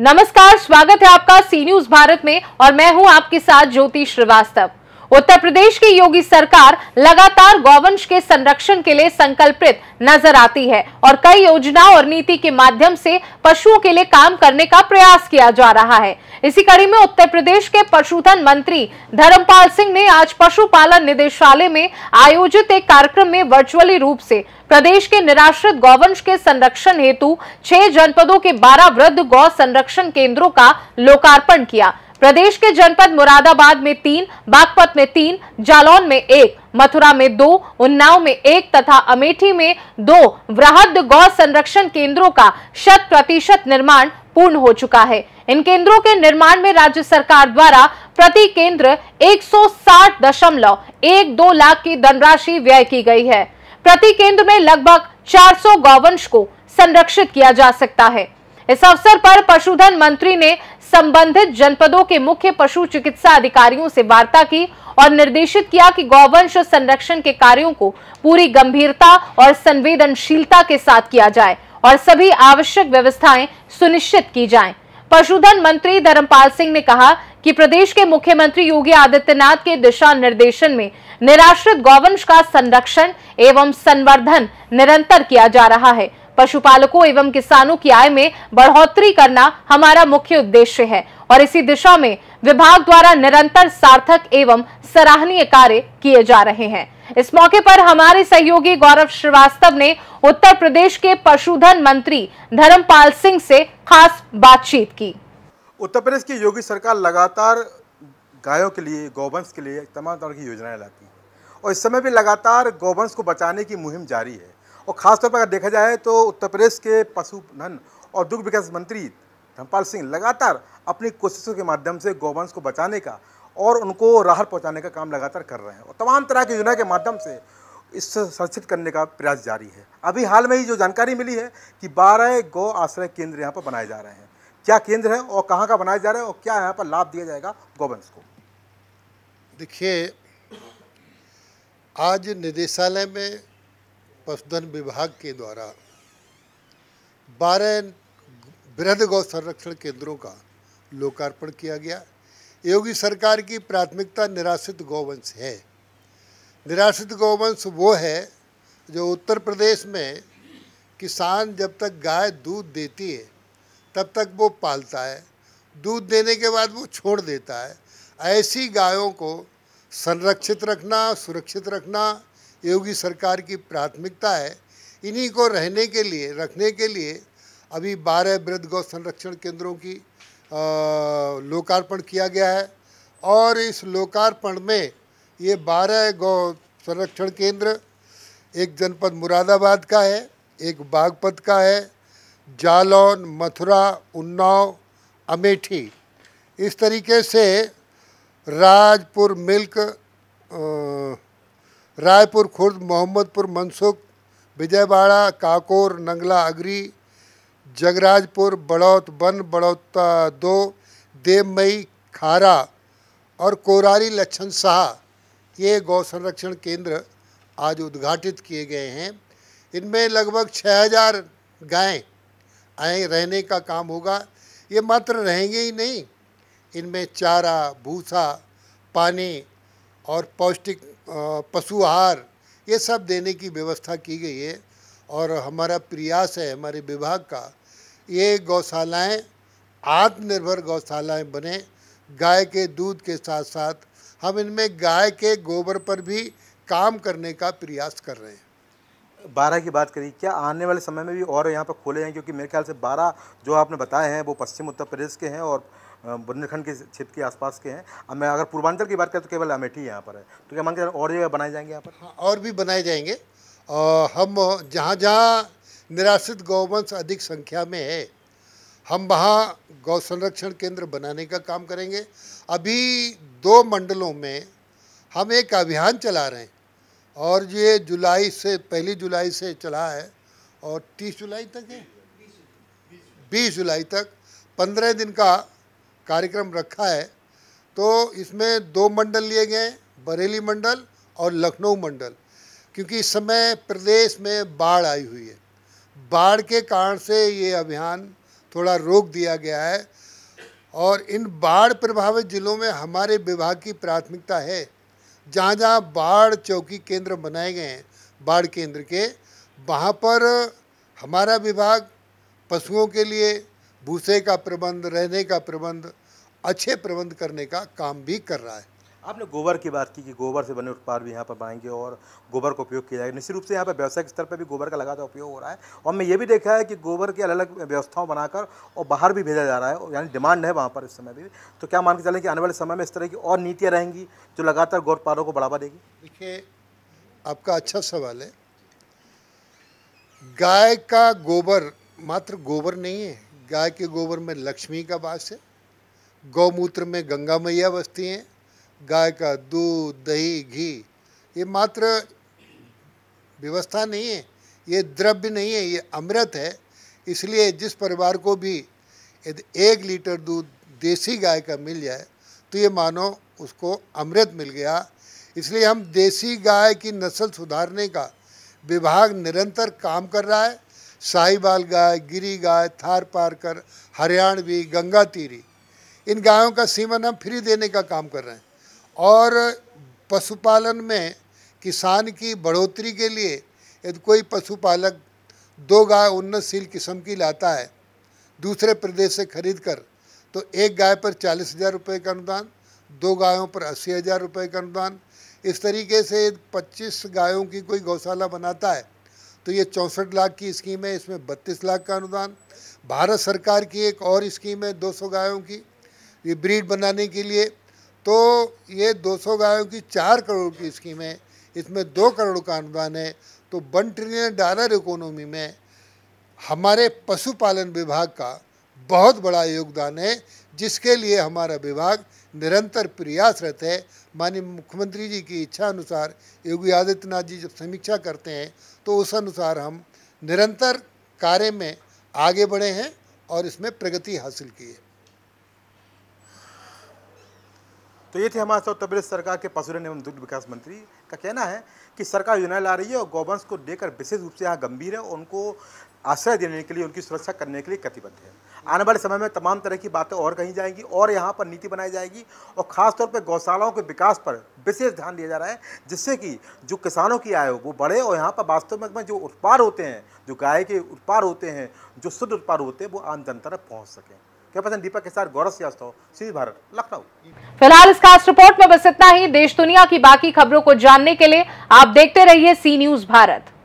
नमस्कार स्वागत है आपका सी न्यूज भारत में और मैं हूं आपके साथ ज्योति श्रीवास्तव उत्तर प्रदेश की योगी सरकार लगातार गौवंश के संरक्षण के लिए संकल्पित नजर आती है और कई योजनाओं और नीति के माध्यम से पशुओं के लिए काम करने का प्रयास किया जा रहा है इसी कड़ी में उत्तर प्रदेश के पशुधन मंत्री धर्मपाल सिंह ने आज पशुपालन निदेशालय में आयोजित एक कार्यक्रम में वर्चुअली रूप से प्रदेश के निराश्रित गौवंश के संरक्षण हेतु छह जनपदों के बारह वृद्ध गौ संरक्षण केंद्रों का लोकार्पण किया प्रदेश के जनपद मुरादाबाद में तीन बागपत में तीन जालौन में एक मथुरा में दो उन्नाव में एक तथा अमेठी में दो वृहद गौ संरक्षण केंद्रों का शत प्रतिशत निर्माण पूर्ण हो चुका है इन केंद्रों के निर्माण में राज्य सरकार द्वारा प्रति केंद्र एक सौ लाख की धनराशि व्यय की गई है प्रति केंद्र में लगभग 400 गौवंश को संरक्षित किया जा सकता है इस अवसर पर पशुधन मंत्री ने संबंधित जनपदों के मुख्य पशु चिकित्सा अधिकारियों से वार्ता की और निर्देशित किया कि गौवंश संरक्षण के कार्यों को पूरी गंभीरता और संवेदनशीलता के साथ किया जाए और सभी आवश्यक व्यवस्थाएं सुनिश्चित की जाएं। पशुधन मंत्री धर्मपाल सिंह ने कहा कि प्रदेश के मुख्यमंत्री योगी आदित्यनाथ के दिशा निर्देशन में निराश्रित गौवंश का संरक्षण एवं संवर्धन निरंतर किया जा रहा है पशुपालकों एवं किसानों की आय में बढ़ोतरी करना हमारा मुख्य उद्देश्य है और इसी दिशा में विभाग द्वारा निरंतर सार्थक एवं सराहनीय कार्य किए जा रहे हैं इस मौके पर हमारे सहयोगी गौरव श्रीवास्तव ने उत्तर प्रदेश के पशुधन मंत्री धर्मपाल सिंह से खास बातचीत की उत्तर प्रदेश की योगी सरकार लगातार गायों के लिए गौवंश के लिए तमाम तरह की योजनाएं लाती है और इस समय भी लगातार गौवंश को बचाने की मुहिम जारी है और ख़ासतौर पर अगर देखा जाए तो उत्तर प्रदेश के पशुधन और दुग्ध विकास मंत्री धर्मपाल सिंह लगातार अपनी कोशिशों के माध्यम से गौवंश को बचाने का और उनको राहत पहुँचाने का काम लगातार कर रहे हैं और तमाम तरह की योजना के माध्यम से इससे संरक्षित करने का प्रयास जारी है अभी हाल में ही जो जानकारी मिली है कि बारह गौ आश्रय केंद्र यहाँ पर बनाए जा रहे हैं क्या केंद्र है और कहाँ का बनाया जा रहा है और क्या यहाँ पर लाभ दिया जाएगा गौवंश को देखिए आज निदेशालय में पशुधन विभाग के द्वारा बारह वृहद गौ संरक्षण केंद्रों का लोकार्पण किया गया योगी सरकार की प्राथमिकता निराश्रित गौवंश है निराश्रित गौवंश वो है जो उत्तर प्रदेश में किसान जब तक गाय दूध देती है तब तक वो पालता है दूध देने के बाद वो छोड़ देता है ऐसी गायों को संरक्षित रखना सुरक्षित रखना योगी सरकार की प्राथमिकता है इन्हीं को रहने के लिए रखने के लिए अभी बारह वृद्ध गौ संरक्षण केंद्रों की लोकार्पण किया गया है और इस लोकार्पण में ये बारह गौ संरक्षण केंद्र एक जनपद मुरादाबाद का है एक बागपत का है जालौन मथुरा उन्नाव अमेठी इस तरीके से राजपुर मिल्क आ, रायपुर खुर्द मोहम्मदपुर मनसुख विजयवाड़ा काकोर नंगला अगरी जगराजपुर बड़ौत बन बड़ौता दो देवमई खारा और कोरारी लक्षण शाह ये गौ संरक्षण केंद्र आज उद्घाटित किए गए हैं इनमें लगभग 6000 गायें आए रहने का काम होगा ये मात्र रहेंगे ही नहीं इनमें चारा भूसा पानी और पौष्टिक पशु आहार ये सब देने की व्यवस्था की गई है और हमारा प्रयास है हमारे विभाग का ये गौशालाएँ आत्मनिर्भर गौशालाएँ बने गाय के दूध के साथ साथ हम इनमें गाय के गोबर पर भी काम करने का प्रयास कर रहे हैं बारह की बात करिए क्या आने वाले समय में भी और यहाँ पर खोले हैं क्योंकि मेरे ख्याल से बारह जो आपने बताए हैं वो पश्चिम उत्तर प्रदेश के हैं और बुंदेलखंड के क्षेत्र के आसपास के हैं अब मैं अगर पूर्वांचल की बात करें तो केवल अमेठी यहाँ पर है तो क्या मानते और जगह बनाए जाएंगे यहाँ पर हाँ, और भी बनाए जाएंगे और हम जहाँ जहाँ निराश्रित गौवंश अधिक संख्या में है हम वहाँ गौ संरक्षण केंद्र बनाने का काम करेंगे अभी दो मंडलों में हम एक अभियान चला रहे हैं और ये जुलाई से पहली जुलाई से चला है और तीस जुलाई तक है बीस जुलाई तक पंद्रह दिन का कार्यक्रम रखा है तो इसमें दो मंडल लिए गए बरेली मंडल और लखनऊ मंडल क्योंकि इस समय प्रदेश में बाढ़ आई हुई है बाढ़ के कारण से ये अभियान थोड़ा रोक दिया गया है और इन बाढ़ प्रभावित ज़िलों में हमारे विभाग की प्राथमिकता है जहाँ जहाँ बाढ़ चौकी केंद्र बनाए गए हैं बाढ़ केंद्र के वहाँ पर हमारा विभाग पशुओं के लिए भूसे का प्रबंध रहने का प्रबंध अच्छे प्रबंध करने का काम भी कर रहा है आपने गोबर की बात की कि गोबर से बने उत्पाद भी यहाँ पर बनाएंगे और गोबर का उपयोग किया जाएगा निश्चित रूप से यहाँ पर व्यावसायिक स्तर पर भी गोबर का लगातार उपयोग हो रहा है और मैं ये भी देखा है कि गोबर के अलग अलग व्यवस्थाओं बनाकर और बाहर भी भेजा जा रहा है यानी डिमांड है वहाँ पर इस समय भी तो क्या मान के चलें कि आने वाले समय में इस तरह की और नीतियाँ रहेंगी जो लगातार गौ उत्पादों को बढ़ावा देगी देखिए आपका अच्छा सवाल है गाय का गोबर मात्र गोबर नहीं है गाय के गोबर में लक्ष्मी का वास है गौमूत्र में गंगा मैया बसती हैं गाय का दूध दही घी ये मात्र व्यवस्था नहीं है ये द्रव्य नहीं है ये अमृत है इसलिए जिस परिवार को भी यदि एक लीटर दूध देसी गाय का मिल जाए तो ये मानो उसको अमृत मिल गया इसलिए हम देसी गाय की नस्ल सुधारने का विभाग निरंतर काम कर रहा है साहिबाल गाय गिरी गाय थार पारकर हरियाणवी गंगा तीरी इन गायों का सीमन हम फ्री देने का काम कर रहे हैं और पशुपालन में किसान की बढ़ोतरी के लिए यदि कोई पशुपालक दो गाय उन्नतशील किस्म की लाता है दूसरे प्रदेश से खरीद कर तो एक गाय पर चालीस हज़ार रुपये का अनुदान दो गायों पर अस्सी हज़ार रुपये का अनुदान इस तरीके से 25 गायों की कोई गौशाला बनाता है तो ये चौंसठ लाख की स्कीम है इसमें बत्तीस लाख का अनुदान भारत सरकार की एक और स्कीम है दो गायों की ये ब्रीड बनाने के लिए तो ये 200 गायों की चार करोड़ की स्कीम है इसमें दो करोड़ का अनुदान है तो वन ट्रिलियन डॉलर इकोनॉमी में हमारे पशुपालन विभाग का बहुत बड़ा योगदान है जिसके लिए हमारा विभाग निरंतर प्रयासरत है माननीय मुख्यमंत्री जी की इच्छा अनुसार योगी आदित्यनाथ जी जब समीक्षा करते हैं तो उस अनुसार हम निरंतर कार्य में आगे बढ़े हैं और इसमें प्रगति हासिल की है तो ये थे हमारे साथ उत्तर प्रदेश सरकार के पशुधन एवं दुग्ध विकास मंत्री का कहना है कि सरकार योजना ला रही है और गौवंश को लेकर विशेष रूप से यहाँ गंभीर है और उनको आश्रय देने के लिए उनकी सुरक्षा करने के लिए कटिबद्ध है आने वाले समय में तमाम तरह की बातें और कही जाएंगी और यहाँ पर नीति बनाई जाएगी और खासतौर पर गौशालाओं के विकास पर विशेष ध्यान दिया जा रहा है जिससे कि जो किसानों की आय हो वो बढ़े और यहाँ पर वास्तव में जो उत्पाद होते हैं जो गाय के उत्पाद होते हैं जो शुद्ध उत्पाद होते हैं वो आम जनता तक पहुँच सकें कैप्टन दीपक के साथ गौरव श्रीवास्तव सीधी भारत लखनऊ फिलहाल इस खास रिपोर्ट में बस इतना ही देश दुनिया की बाकी खबरों को जानने के लिए आप देखते रहिए सी न्यूज भारत